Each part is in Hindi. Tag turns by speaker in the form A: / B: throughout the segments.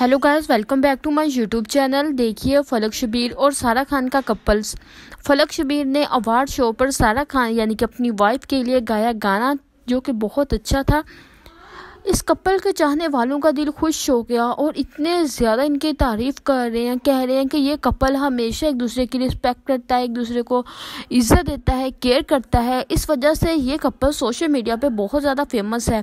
A: hello guys welcome back to my YouTube channel देखिए फलक शबीर और सारा खान का कपल्स फलक शबीर ने अवार्ड शो पर सारा खान यानी कि अपनी वाइफ के लिए गाया गाना जो कि बहुत अच्छा था इस कपल के चाहने वालों का दिल खुश हो गया और इतने ज़्यादा इनकी तारीफ़ कर रहे हैं कह रहे हैं कि ये कपल हमेशा एक दूसरे की रिस्पेक्ट करता है एक दूसरे को इज़्ज़त देता है केयर करता है इस वजह से ये कपल सोशल मीडिया पे बहुत ज़्यादा फेमस है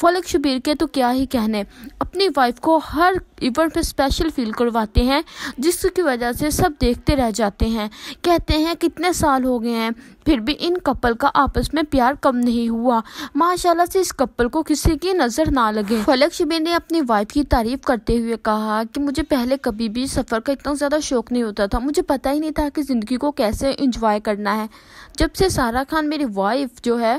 A: फलक शबीर के तो क्या ही कहने अपनी वाइफ को हर इवेंट पे स्पेशल फील करवाते हैं जिसकी वजह से सब देखते रह जाते हैं कहते हैं कितने साल हो गए हैं फिर भी इन कपल का आपस में प्यार कम नहीं हुआ माशाल्लाह से इस कपल को किसी की नज़र ना लगे फलक शिबिर ने अपनी वाइफ की तारीफ करते हुए कहा कि मुझे पहले कभी भी सफ़र का इतना ज़्यादा शौक नहीं होता था मुझे पता ही नहीं था कि ज़िंदगी को कैसे इंजॉय करना है जब से सारा खान मेरी वाइफ जो है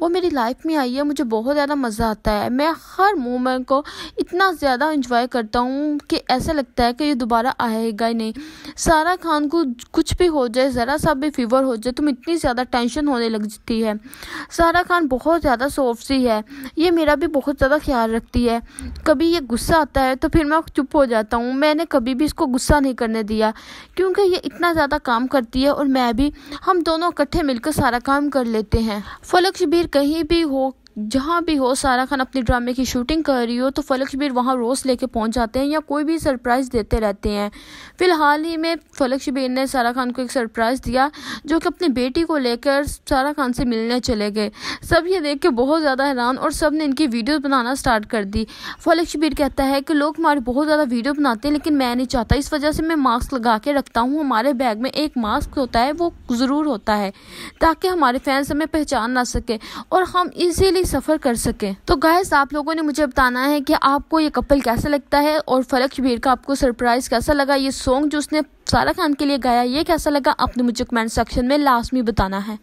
A: वो मेरी लाइफ में आई है मुझे बहुत ज़्यादा मज़ा आता है मैं हर मोमेंट को इतना ज़्यादा इंजॉय करता देता हूँ कि ऐसा लगता है कि ये दोबारा आएगा ही नहीं सारा खान को कुछ भी हो जाए ज़रा सा भी फीवर हो जाए तुम तो इतनी ज़्यादा टेंशन होने लग जाती है सारा खान बहुत ज़्यादा सॉफ्ट सी है ये मेरा भी बहुत ज़्यादा ख्याल रखती है कभी ये गुस्सा आता है तो फिर मैं चुप हो जाता हूँ मैंने कभी भी इसको गुस्सा नहीं करने दिया क्योंकि ये इतना ज़्यादा काम करती है और मैं भी हम दोनों इकट्ठे मिलकर सारा काम कर लेते हैं फलक शबीर कहीं भी हो जहाँ भी हो सारा खान अपने ड्रामे की शूटिंग कर रही हो तो फलक शबीर वहाँ रोज़ लेके पहुँच जाते हैं या कोई भी सरप्राइज़ देते रहते हैं फ़िलहाल ही में फलक शबीर ने सारा खान को एक सरप्राइज़ दिया जो कि अपनी बेटी को लेकर सारा खान से मिलने चले गए सब ये देख के बहुत ज़्यादा हैरान और सब ने इनकी वीडियो बनाना स्टार्ट कर दी फलक शबीर कहता है कि लोग हमारे बहुत ज़्यादा वीडियो बनाते हैं लेकिन मैं नहीं चाहता इस वजह से मैं मास्क लगा के रखता हूँ हमारे बैग में एक मास्क होता है वो ज़रूर होता है ताकि हमारे फैंस हमें पहचान ना सके और हम इसीलिए सफ़र कर सकें तो गायस आप लोगों ने मुझे बताना है कि आपको ये कपल कैसा लगता है और फलक शबीर का आपको सरप्राइज़ कैसा लगा ये सॉन्ग जो उसने सारा खान के लिए गाया ये कैसा लगा आपने मुझे कमेंट सेक्शन में लास्ट में बताना है